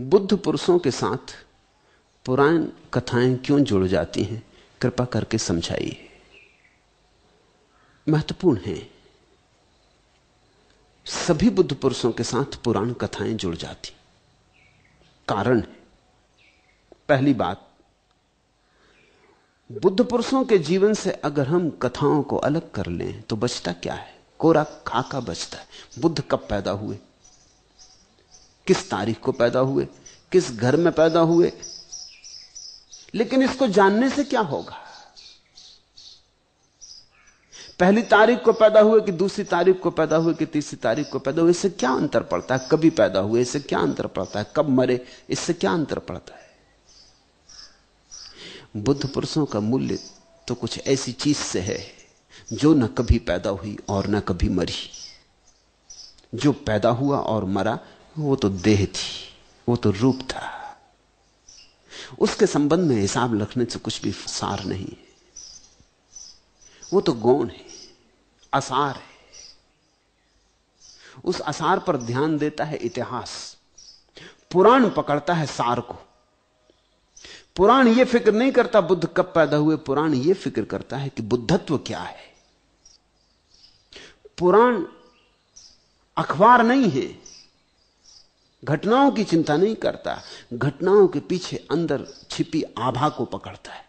बुद्ध पुरुषों के साथ पुराण कथाएं क्यों जुड़ जाती हैं कृपा करके समझाइए महत्वपूर्ण है सभी बुद्ध पुरुषों के साथ पुराण कथाएं जुड़ जाती कारण है पहली बात बुद्ध पुरुषों के जीवन से अगर हम कथाओं को अलग कर लें तो बचता क्या है कोरा खाका बचता है बुद्ध कब पैदा हुए किस तारीख को पैदा हुए किस घर में पैदा हुए लेकिन इसको जानने से क्या होगा पहली तारीख को पैदा हुए कि दूसरी तारीख को पैदा हुए कि तीसरी तारीख को पैदा हुए इससे क्या अंतर पड़ता है कभी पैदा हुए इससे क्या अंतर पड़ता है कब मरे इससे क्या अंतर पड़ता है बुद्ध पुरुषों का मूल्य तो कुछ ऐसी चीज से है जो न कभी पैदा हुई और न कभी मरी जो पैदा हुआ और मरा वो तो देह थी वो तो रूप था उसके संबंध में हिसाब रखने से कुछ भी सार नहीं है वो तो गौण है असार है उस असार पर ध्यान देता है इतिहास पुराण पकड़ता है सार को पुराण यह फिक्र नहीं करता बुद्ध कब पैदा हुए पुराण यह फिक्र करता है कि बुद्धत्व क्या है पुराण अखबार नहीं है घटनाओं की चिंता नहीं करता घटनाओं के पीछे अंदर छिपी आभा को पकड़ता है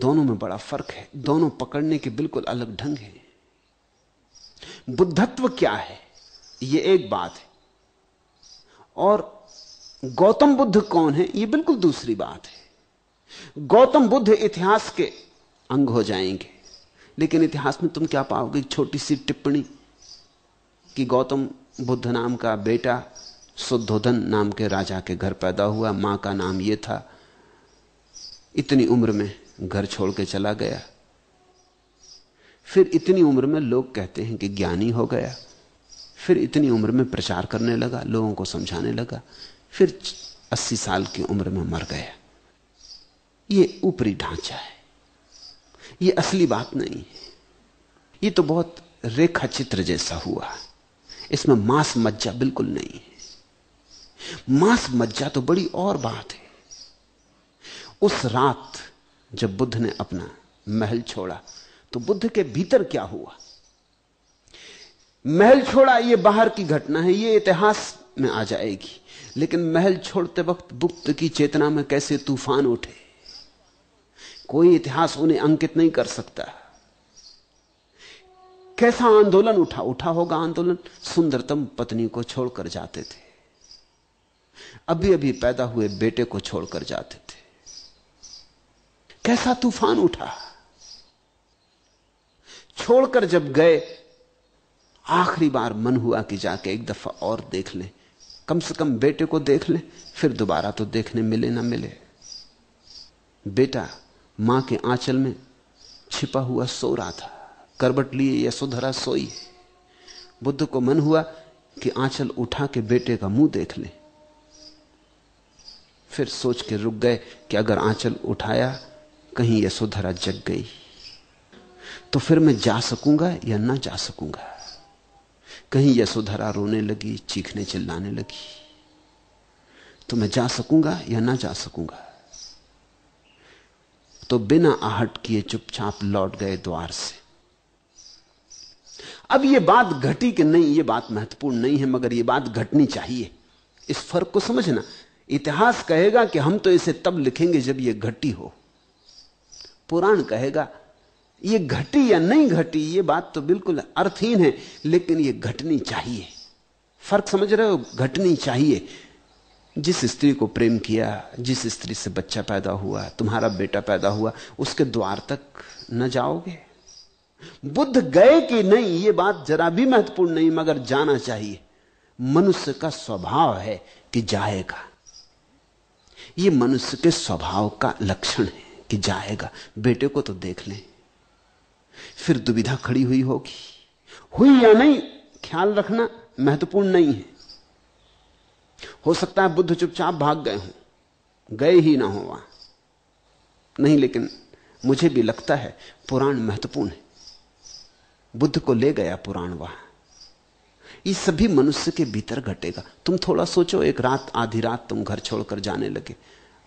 दोनों में बड़ा फर्क है दोनों पकड़ने के बिल्कुल अलग ढंग है बुद्धत्व क्या है यह एक बात है और गौतम बुद्ध कौन है यह बिल्कुल दूसरी बात है गौतम बुद्ध इतिहास के अंग हो जाएंगे लेकिन इतिहास में तुम क्या पाओगे छोटी सी टिप्पणी कि गौतम बुद्ध नाम का बेटा शुद्धोधन नाम के राजा के घर पैदा हुआ मां का नाम ये था इतनी उम्र में घर छोड़ के चला गया फिर इतनी उम्र में लोग कहते हैं कि ज्ञानी हो गया फिर इतनी उम्र में प्रचार करने लगा लोगों को समझाने लगा फिर 80 साल की उम्र में मर गया ये ऊपरी ढांचा है ये असली बात नहीं है ये तो बहुत रेखा चित्र जैसा हुआ है इसमें मांस मज्जा बिल्कुल नहीं है मांस मज्जा तो बड़ी और बात है उस रात जब बुद्ध ने अपना महल छोड़ा तो बुद्ध के भीतर क्या हुआ महल छोड़ा यह बाहर की घटना है यह इतिहास में आ जाएगी लेकिन महल छोड़ते वक्त बुद्ध की चेतना में कैसे तूफान उठे कोई इतिहास उन्हें अंकित नहीं कर सकता कैसा आंदोलन उठा उठा होगा आंदोलन सुंदरतम पत्नी को छोड़कर जाते थे अभी अभी पैदा हुए बेटे को छोड़कर जाते थे कैसा तूफान उठा छोड़कर जब गए आखिरी बार मन हुआ कि जाके एक दफा और देख लें कम से कम बेटे को देख लें फिर दोबारा तो देखने मिले ना मिले बेटा मां के आंचल में छिपा हुआ सो रहा था करबट लिए यशोधरा सोई है बुद्ध को मन हुआ कि आंचल उठा के बेटे का मुंह देख ले फिर सोच के रुक गए कि अगर आंचल उठाया कहीं यशोधरा जग गई तो फिर मैं जा सकूंगा या ना जा सकूंगा कहीं यशोधरा रोने लगी चीखने चिल्लाने लगी तो मैं जा सकूंगा या ना जा सकूंगा तो बिना आहट किए चुपचाप लौट गए द्वार से अब यह बात घटी कि नहीं यह बात महत्वपूर्ण नहीं है मगर यह बात घटनी चाहिए इस फर्क को समझना इतिहास कहेगा कि हम तो इसे तब लिखेंगे जब यह घटी हो पुराण कहेगा यह घटी या नहीं घटी यह बात तो बिल्कुल अर्थहीन है लेकिन यह घटनी चाहिए फर्क समझ रहे हो घटनी चाहिए जिस स्त्री को प्रेम किया जिस स्त्री से बच्चा पैदा हुआ तुम्हारा बेटा पैदा हुआ उसके द्वार तक न जाओगे बुद्ध गए कि नहीं ये बात जरा भी महत्वपूर्ण नहीं मगर जाना चाहिए मनुष्य का स्वभाव है कि जाएगा ये मनुष्य के स्वभाव का लक्षण है कि जाएगा बेटे को तो देख लें फिर दुविधा खड़ी हुई होगी हुई या नहीं ख्याल रखना महत्वपूर्ण नहीं है हो सकता है बुद्ध चुपचाप भाग गए हों गए ही ना हो वहां नहीं लेकिन मुझे भी लगता है पुराण महत्वपूर्ण है बुद्ध को ले गया पुराण वहां ये सभी मनुष्य के भीतर घटेगा तुम थोड़ा सोचो एक रात आधी रात तुम घर छोड़कर जाने लगे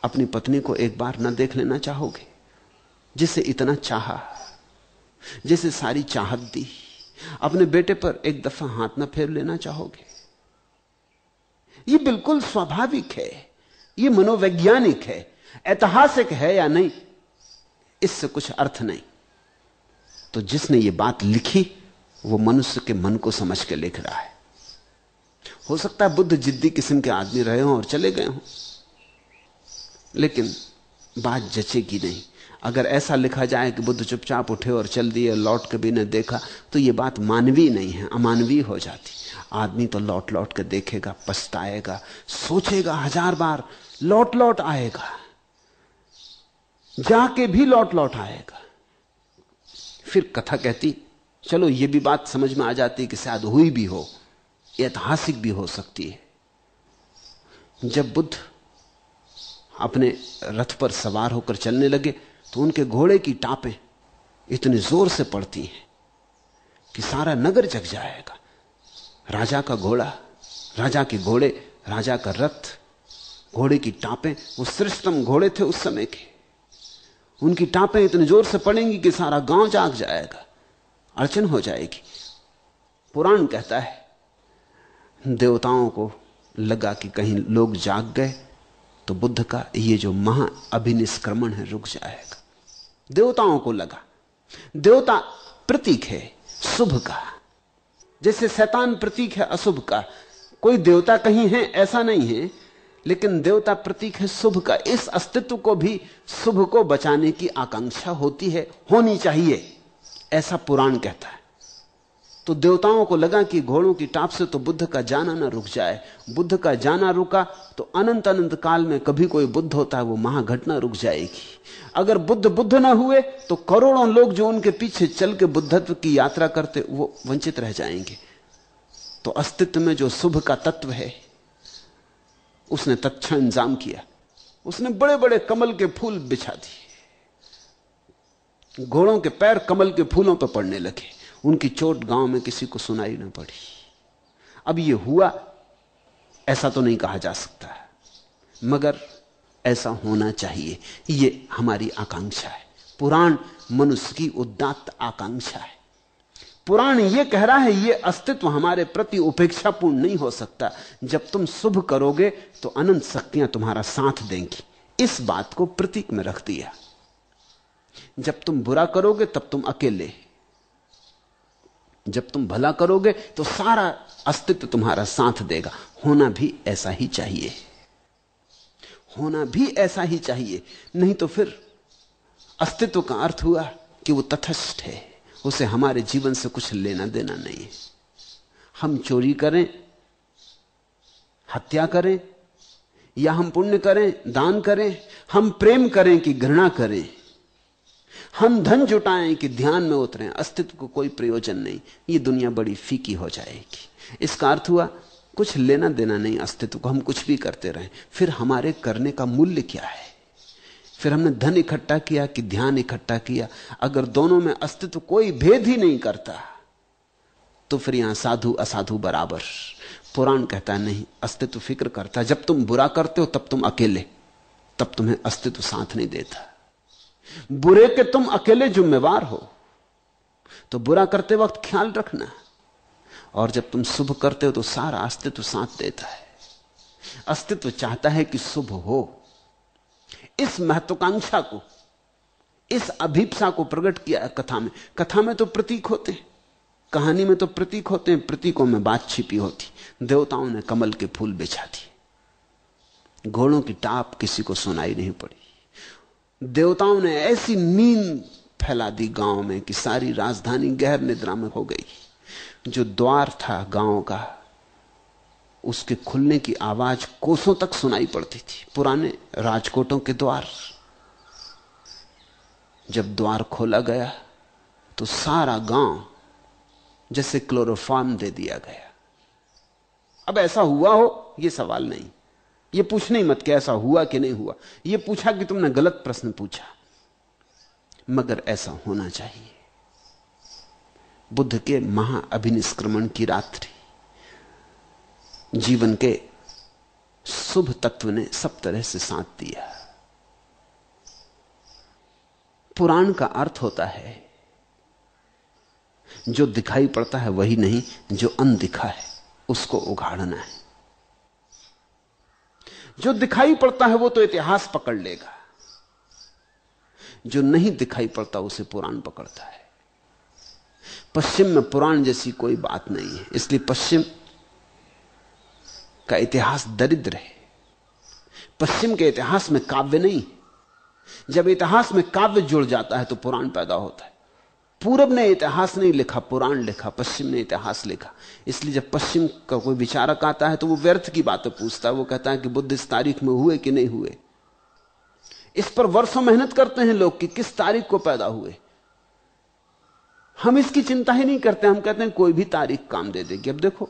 अपनी पत्नी को एक बार न देख लेना चाहोगे जिसे इतना चाहा जिसे सारी चाहत दी अपने बेटे पर एक दफा हाथ ना फेर लेना चाहोगे ये बिल्कुल स्वाभाविक है ये मनोवैज्ञानिक है ऐतिहासिक है या नहीं इससे कुछ अर्थ नहीं तो जिसने ये बात लिखी वो मनुष्य के मन को समझ के लिख रहा है हो सकता है बुद्ध जिद्दी किस्म के आदमी रहे हों और चले गए हों लेकिन बात जचेगी नहीं अगर ऐसा लिखा जाए कि बुद्ध चुपचाप उठे और चल दिए लौट कभी न देखा तो ये बात मानवीय नहीं है अमानवीय हो जाती आदमी तो लौट लौट के देखेगा पछताएगा सोचेगा हजार बार लौट लौट आएगा जाके भी लौट लौट आएगा फिर कथा कहती चलो ये भी बात समझ में आ जाती कि शायद हुई भी हो ऐतिहासिक भी हो सकती है जब बुद्ध अपने रथ पर सवार होकर चलने लगे तो उनके घोड़े की टापें इतने जोर से पड़ती हैं कि सारा नगर जग जाएगा राजा का घोड़ा राजा के घोड़े राजा का रथ घोड़े की टापें वो श्रेष्ठतम घोड़े थे उस समय के उनकी टापें इतने जोर से पड़ेंगी कि सारा गांव जाग जाएगा अड़चन हो जाएगी पुराण कहता है देवताओं को लगा कि कहीं लोग जाग गए तो बुद्ध का ये जो महा अभिनिष्क्रमण है रुक जाएगा देवताओं को लगा देवता प्रतीक है शुभ का जैसे शैतान प्रतीक है अशुभ का कोई देवता कहीं है ऐसा नहीं है लेकिन देवता प्रतीक है शुभ का इस अस्तित्व को भी शुभ को बचाने की आकांक्षा होती है होनी चाहिए ऐसा पुराण कहता है तो देवताओं को लगा कि घोड़ों की टाप से तो बुद्ध का जाना ना रुक जाए बुद्ध का जाना रुका तो अनंत अनंत काल में कभी कोई बुद्ध होता है वो महाघटना रुक जाएगी अगर बुद्ध बुद्ध ना हुए तो करोड़ों लोग जो उनके पीछे चल के बुद्धत्व की यात्रा करते वो वंचित रह जाएंगे तो अस्तित्व में जो शुभ का तत्व है उसने तत्ण इंजाम किया उसने बड़े बड़े कमल के फूल बिछा दिए घोड़ों के पैर कमल के फूलों पर पड़ने लगे उनकी चोट गांव में किसी को सुनाई ना पड़ी अब यह हुआ ऐसा तो नहीं कहा जा सकता मगर ऐसा होना चाहिए यह हमारी आकांक्षा है पुराण मनुष्य की उदात्त आकांक्षा है पुराण यह कह रहा है यह अस्तित्व हमारे प्रति उपेक्षापूर्ण नहीं हो सकता जब तुम शुभ करोगे तो अनंत शक्तियां तुम्हारा साथ देंगी इस बात को प्रतीक में रख दिया जब तुम बुरा करोगे तब तुम अकेले जब तुम भला करोगे तो सारा अस्तित्व तुम्हारा साथ देगा होना भी ऐसा ही चाहिए होना भी ऐसा ही चाहिए नहीं तो फिर अस्तित्व का अर्थ हुआ कि वो तथस्थ है उसे हमारे जीवन से कुछ लेना देना नहीं है हम चोरी करें हत्या करें या हम पुण्य करें दान करें हम प्रेम करें कि घृणा करें हम धन जुटाएं कि ध्यान में उतरें अस्तित्व को कोई प्रयोजन नहीं ये दुनिया बड़ी फीकी हो जाएगी इसका अर्थ हुआ कुछ लेना देना नहीं अस्तित्व को हम कुछ भी करते रहें फिर हमारे करने का मूल्य क्या है फिर हमने धन इकट्ठा किया कि ध्यान इकट्ठा किया अगर दोनों में अस्तित्व कोई भेद ही नहीं करता तो फिर यहां साधु असाधु बराबर पुराण कहता नहीं अस्तित्व फिक्र करता जब तुम बुरा करते हो तब तुम अकेले तब तुम्हें अस्तित्व साथ नहीं देता बुरे के तुम अकेले जुम्मेवार हो तो बुरा करते वक्त ख्याल रखना और जब तुम शुभ करते हो तो सारा अस्तित्व साथ देता है अस्तित्व चाहता है कि शुभ हो इस महत्वाकांक्षा को इस अभिप्सा को प्रकट किया कथा में कथा में तो प्रतीक होते हैं कहानी में तो प्रतीक होते हैं प्रतीकों में बात छिपी होती देवताओं ने कमल के फूल बेचा दिए घोड़ों की टाप किसी को सुनाई नहीं पड़ी देवताओं ने ऐसी नींद फैला दी गांव में कि सारी राजधानी गहर निद्रा में हो गई जो द्वार था गांव का उसके खुलने की आवाज कोसों तक सुनाई पड़ती थी पुराने राजकोटों के द्वार जब द्वार खोला गया तो सारा गांव जैसे क्लोरोफार्म दे दिया गया अब ऐसा हुआ हो यह सवाल नहीं यह पूछ ही मत कि ऐसा हुआ कि नहीं हुआ यह पूछा कि तुमने गलत प्रश्न पूछा मगर ऐसा होना चाहिए बुद्ध के महाअभिनिष्क्रमण की रात्रि जीवन के शुभ तत्व ने सब तरह से साथ दिया पुराण का अर्थ होता है जो दिखाई पड़ता है वही नहीं जो अनदिखा है उसको उघाड़ना है जो दिखाई पड़ता है वो तो इतिहास पकड़ लेगा जो नहीं दिखाई पड़ता उसे पुराण पकड़ता है पश्चिम में पुराण जैसी कोई बात नहीं है इसलिए पश्चिम का इतिहास दरिद्र है पश्चिम के इतिहास में काव्य नहीं जब इतिहास में काव्य जुड़ जाता है तो पुराण पैदा होता है पूरब ने इतिहास नहीं लिखा पुराण लिखा पश्चिम ने इतिहास लिखा इसलिए जब पश्चिम का कोई विचारक आता है तो वो व्यर्थ की बातें पूछता है वो कहता है कि बुद्ध इस तारीख में हुए कि नहीं हुए इस पर वर्षों मेहनत करते हैं लोग कि किस तारीख को पैदा हुए हम इसकी चिंता ही नहीं करते हम कहते हैं कोई भी तारीख काम दे देगी अब देखो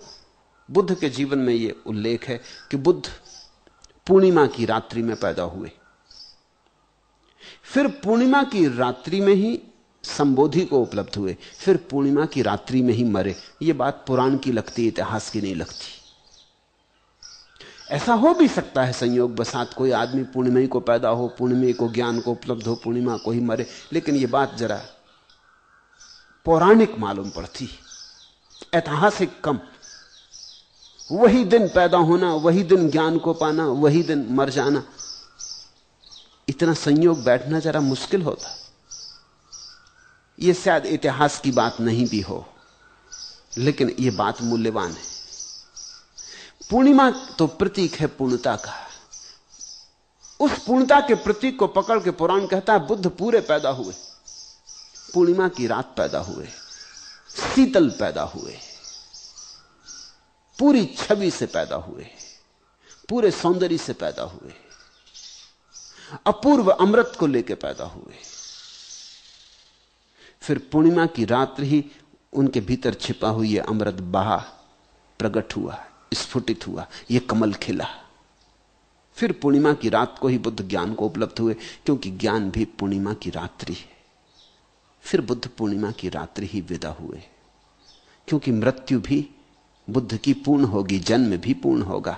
बुद्ध के जीवन में यह उल्लेख है कि बुद्ध पूर्णिमा की रात्रि में पैदा हुए फिर पूर्णिमा की रात्रि में ही संबोधि को उपलब्ध हुए फिर पूर्णिमा की रात्रि में ही मरे यह बात पुराण की लगती इतिहास की नहीं लगती ऐसा हो भी सकता है संयोग बसात कोई आदमी पूर्णिमा को पैदा हो पूर्णिमा को ज्ञान को उपलब्ध हो पूर्णिमा को ही मरे लेकिन यह बात जरा पौराणिक मालूम पड़ती ऐतिहासिक कम वही दिन पैदा होना वही दिन ज्ञान को पाना वही दिन मर जाना इतना संयोग बैठना जरा मुश्किल होता यह शायद इतिहास की बात नहीं भी हो लेकिन यह बात मूल्यवान है पूर्णिमा तो प्रतीक है पूर्णता का उस पूर्णता के प्रतीक को पकड़ के पुराण कहता है बुद्ध पूरे पैदा हुए पूर्णिमा की रात पैदा हुए शीतल पैदा हुए पूरी छवि से पैदा हुए पूरे सौंदर्य से पैदा हुए अपूर्व अमृत को लेकर पैदा हुए फिर पूर्णिमा की रात्रि ही उनके भीतर छिपा हुई यह अमृत बहा प्रकट हुआ स्फुटित हुआ यह कमल खिला फिर पूर्णिमा की रात को ही बुद्ध ज्ञान को उपलब्ध हुए क्योंकि ज्ञान भी पूर्णिमा की रात्रि है फिर बुद्ध पूर्णिमा की रात्रि ही विदा हुए क्योंकि मृत्यु भी बुद्ध की पूर्ण होगी जन्म भी पूर्ण होगा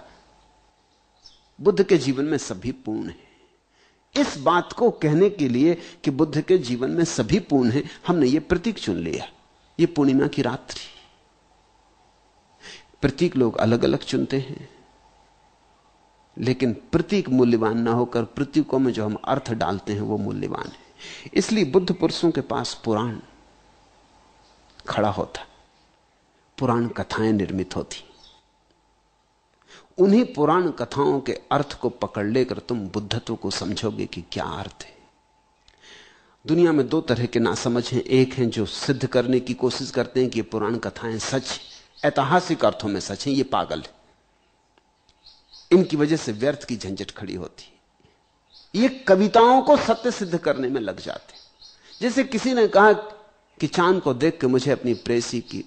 बुद्ध के जीवन में सभी पूर्ण है इस बात को कहने के लिए कि बुद्ध के जीवन में सभी पूर्ण है हमने यह प्रतीक चुन लिया ये पूर्णिमा की रात्रि प्रतीक लोग अलग अलग चुनते हैं लेकिन प्रतीक मूल्यवान ना होकर प्रतीकों में जो हम अर्थ डालते हैं वो मूल्यवान है इसलिए बुद्ध पुरुषों के पास पुराण खड़ा होता पुराण कथाएं निर्मित होती उन्हीं पुराण कथाओं के अर्थ को पकड़ लेकर तुम बुद्धत्व को समझोगे कि क्या अर्थ है दुनिया में दो तरह के नासमझ हैं एक हैं जो सिद्ध करने की कोशिश करते हैं कि ये पुराण कथाएं सच ऐतिहासिक अर्थों में सच हैं ये पागल है इनकी वजह से व्यर्थ की झंझट खड़ी होती है ये कविताओं को सत्य सिद्ध करने में लग जाते जैसे किसी ने कहा कि चांद को देख के मुझे अपनी प्रेसी की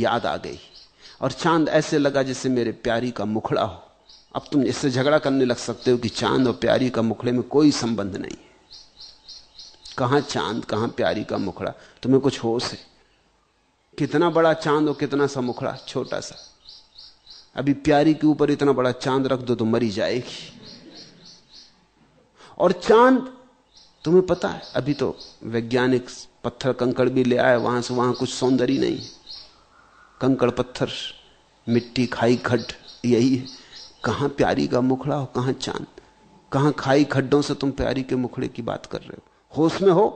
याद आ गई और चांद ऐसे लगा जैसे मेरे प्यारी का मुखड़ा हो अब तुम इससे झगड़ा करने लग सकते हो कि चांद और प्यारी का मुखड़े में कोई संबंध नहीं है चांद कहां प्यारी का मुखड़ा तुम्हें कुछ होश है कितना बड़ा चांद और कितना सा मुखड़ा छोटा सा अभी प्यारी के ऊपर इतना बड़ा चांद रख दो तो मरी जाएगी और चांद तुम्हें पता है अभी तो वैज्ञानिक पत्थर कंकड़ भी ले आए वहां से वहां कुछ सौंदर्य नहीं है कंकड़ पत्थर मिट्टी खाई खड्ड यही है कहां प्यारी का मुखड़ा हो कहां चांद कहां खाई खड्डों से तुम प्यारी के मुखड़े की बात कर रहे हो होश में हो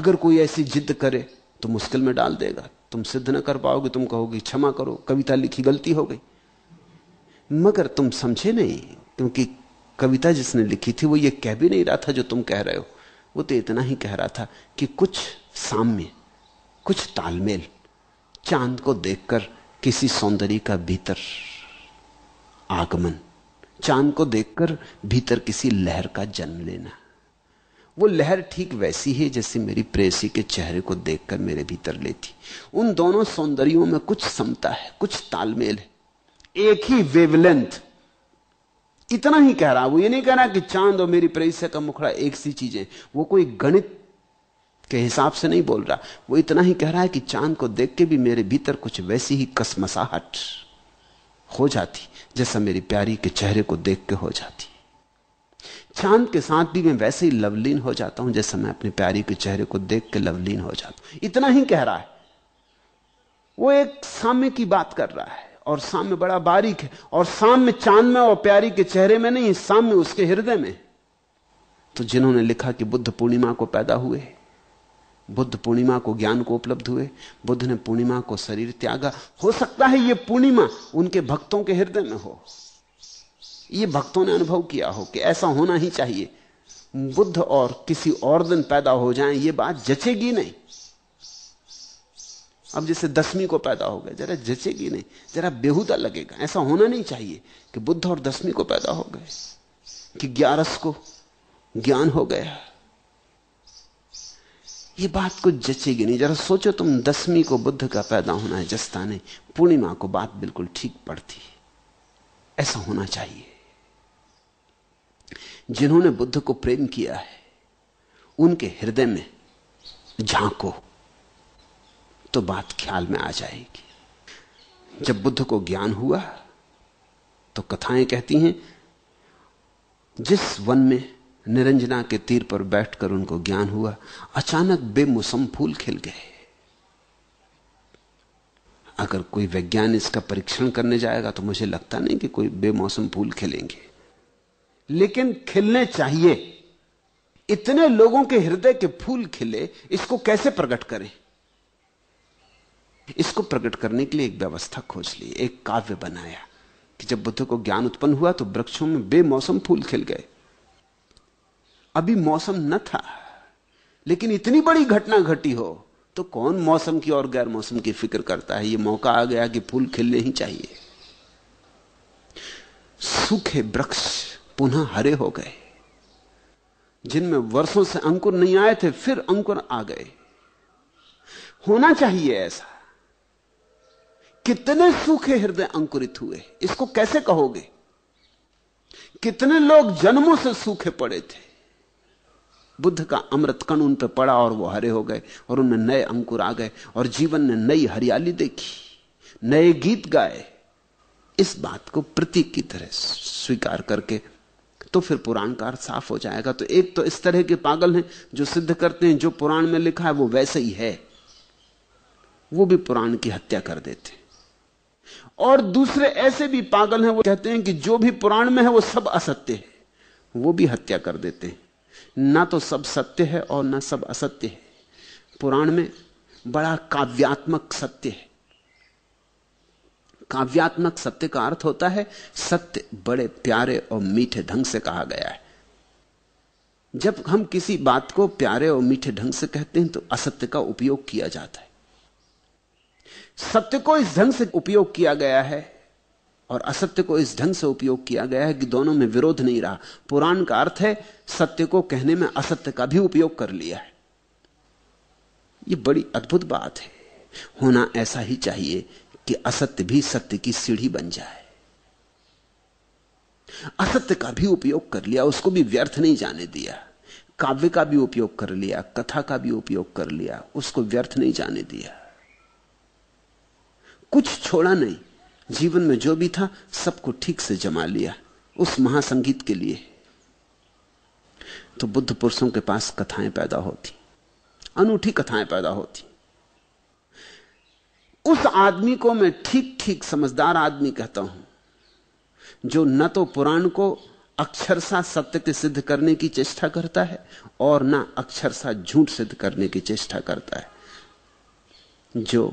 अगर कोई ऐसी जिद करे तो मुश्किल में डाल देगा तुम सिद्ध न कर पाओगे तुम कहोगे क्षमा करो कविता लिखी गलती हो गई मगर तुम समझे नहीं क्योंकि कविता जिसने लिखी थी वो ये कह भी नहीं रहा था जो तुम कह रहे हो वो तो इतना ही कह रहा था कि कुछ साम्य कुछ तालमेल चांद को देखकर किसी सौंदर्य का भीतर आगमन चांद को देखकर भीतर किसी लहर का जन्म लेना वो लहर ठीक वैसी है जैसे मेरी प्रेसी के चेहरे को देखकर मेरे भीतर लेती उन दोनों सौंदर्यों में कुछ समता है कुछ तालमेल है एक ही वेवलेंथ इतना ही कह रहा वो ये नहीं कह रहा कि चांद और मेरी प्रेसी का मुखड़ा एक सी चीजें वो कोई गणित के हिसाब से नहीं बोल रहा वो इतना ही कह रहा है कि चांद को देख के भी मेरे भीतर कुछ वैसी ही कसमसाहट हो जाती जैसा मेरी प्यारी के चेहरे को देख के हो जाती चांद के साथ भी मैं वैसे ही लवलीन हो जाता हूं जैसा मैं अपने प्यारी के चेहरे को देख के लवलीन हो जाता हूं इतना ही कह रहा है वो एक साम्य की बात कर रहा है और साम्य बड़ा बारीक है और साम्य चांद में और प्यारी के चेहरे में नहीं साम्य उसके हृदय में तो जिन्होंने लिखा कि बुद्ध पूर्णिमा को पैदा हुए बुद्ध पूर्णिमा को ज्ञान को उपलब्ध हुए बुद्ध ने पूर्णिमा को शरीर त्यागा हो सकता है यह पूर्णिमा उनके भक्तों के हृदय में हो यह भक्तों ने अनुभव किया हो कि ऐसा होना ही चाहिए बुद्ध और किसी और दिन पैदा हो जाए ये बात जचेगी नहीं अब जैसे दसवीं को पैदा हो गए जरा जचेगी नहीं जरा बेहूदा लगेगा ऐसा होना नहीं चाहिए कि बुद्ध और दसवीं को पैदा हो गए कि ग्यारस को ज्ञान हो गया ये बात कुछ जचेगी नहीं जरा सोचो तुम दसवीं को बुद्ध का पैदा होना है जस्ता ने पूर्णिमा को बात बिल्कुल ठीक पड़ती है ऐसा होना चाहिए जिन्होंने बुद्ध को प्रेम किया है उनके हृदय में झांको तो बात ख्याल में आ जाएगी जब बुद्ध को ज्ञान हुआ तो कथाएं कहती हैं जिस वन में निरंजना के तीर पर बैठकर उनको ज्ञान हुआ अचानक बेमौसम फूल खिल गए अगर कोई वैज्ञानिक इसका परीक्षण करने जाएगा तो मुझे लगता नहीं कि कोई बेमौसम फूल खिलेंगे लेकिन खिलने चाहिए इतने लोगों के हृदय के फूल खिले इसको कैसे प्रकट करें इसको प्रकट करने के लिए एक व्यवस्था खोज ली एक काव्य बनाया कि जब बुद्ध को ज्ञान उत्पन्न हुआ तो वृक्षों में बेमौसम फूल खिल गए अभी मौसम न था लेकिन इतनी बड़ी घटना घटी हो तो कौन मौसम की और गैर मौसम की फिक्र करता है यह मौका आ गया कि फूल खिलने ही चाहिए सूखे वृक्ष पुनः हरे हो गए जिनमें वर्षों से अंकुर नहीं आए थे फिर अंकुर आ गए होना चाहिए ऐसा कितने सूखे हृदय अंकुरित हुए इसको कैसे कहोगे कितने लोग जन्मों से सूखे पड़े थे बुद्ध का अमृत कण उन पर पड़ा और वो हरे हो गए और उनमें नए अंकुर आ गए और जीवन ने नई हरियाली देखी नए गीत गाए इस बात को प्रतीक की तरह स्वीकार करके तो फिर पुराण का साफ हो जाएगा तो एक तो इस तरह के पागल हैं जो सिद्ध करते हैं जो पुराण में लिखा है वो वैसे ही है वो भी पुराण की हत्या कर देते और दूसरे ऐसे भी पागल हैं वो कहते हैं कि जो भी पुराण में है वो सब असत्य है वो भी हत्या कर देते हैं ना तो सब सत्य है और ना सब असत्य है पुराण में बड़ा काव्यात्मक सत्य है काव्यात्मक सत्य का अर्थ होता है सत्य बड़े प्यारे और मीठे ढंग से कहा गया है जब हम किसी बात को प्यारे और मीठे ढंग से कहते हैं तो असत्य का उपयोग किया जाता है सत्य को इस ढंग से उपयोग किया गया है और असत्य को इस ढंग से उपयोग किया गया है कि दोनों में विरोध नहीं रहा पुराण का अर्थ है सत्य को कहने में असत्य का भी उपयोग कर लिया है यह बड़ी अद्भुत बात है होना ऐसा ही चाहिए कि असत्य भी सत्य की सीढ़ी बन जाए असत्य का भी उपयोग कर लिया उसको भी व्यर्थ नहीं जाने दिया काव्य का भी उपयोग कर लिया कथा का भी उपयोग कर लिया उसको व्यर्थ नहीं जाने दिया कुछ छोड़ा नहीं जीवन में जो भी था सबको ठीक से जमा लिया उस महासंगीत के लिए तो बुद्ध पुरुषों के पास कथाएं पैदा होती अनूठी कथाएं पैदा होती उस आदमी को मैं ठीक ठीक समझदार आदमी कहता हूं जो न तो पुराण को अक्षरशा सत्य के सिद्ध करने की चेष्टा करता है और ना अक्षरशा झूठ सिद्ध करने की चेष्टा करता है जो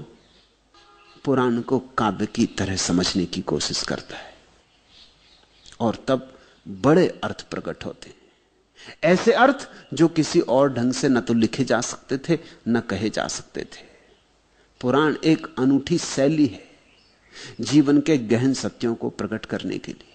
पुराण को काव्य की तरह समझने की कोशिश करता है और तब बड़े अर्थ प्रकट होते हैं ऐसे अर्थ जो किसी और ढंग से न तो लिखे जा सकते थे न कहे जा सकते थे पुराण एक अनूठी शैली है जीवन के गहन सत्यों को प्रकट करने के लिए